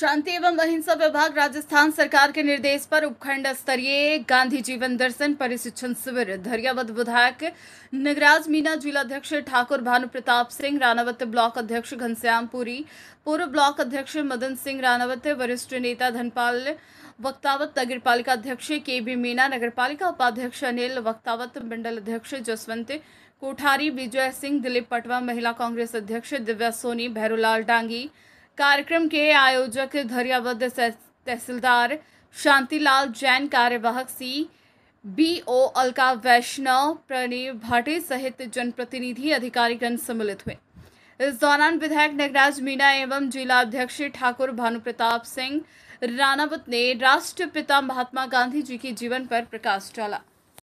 शांति एवं अहिंसा विभाग राजस्थान सरकार के निर्देश पर उपखंड स्तरीय गांधी जीवन दर्शन प्रशिक्षण शिविर धरियावद विधायक नगराज मीना जिलाध्यक्ष ठाकुर भानु प्रताप सिंह रानावत ब्लॉक अध्यक्ष घनश्याम पुरी पूर्व ब्लॉक अध्यक्ष मदन सिंह रानावत वरिष्ठ नेता धनपाल वक्तावत पालिका अध्यक्ष के बी मीना पालिका उपाध्यक्ष अनिल वक्तावत मंडल अध्यक्ष जसवंत कोठारी विजय सिंह दिलीप पटवा महिला कांग्रेस अध्यक्ष दिव्या सोनी भैरूलाल डांगी कार्यक्रम के आयोजक धरियाबद तहसीलदार शांतिलाल जैन कार्यवाहक सी बी ओ अलका वैष्णव प्रणीव भाटे सहित जनप्रतिनिधि अधिकारीगण सम्मिलित हुए इस दौरान विधायक नगराज मीणा एवं जिला अध्यक्ष ठाकुर भानु प्रताप सिंह रानावत ने राष्ट्रपिता महात्मा गांधी जी के जीवन पर प्रकाश डाला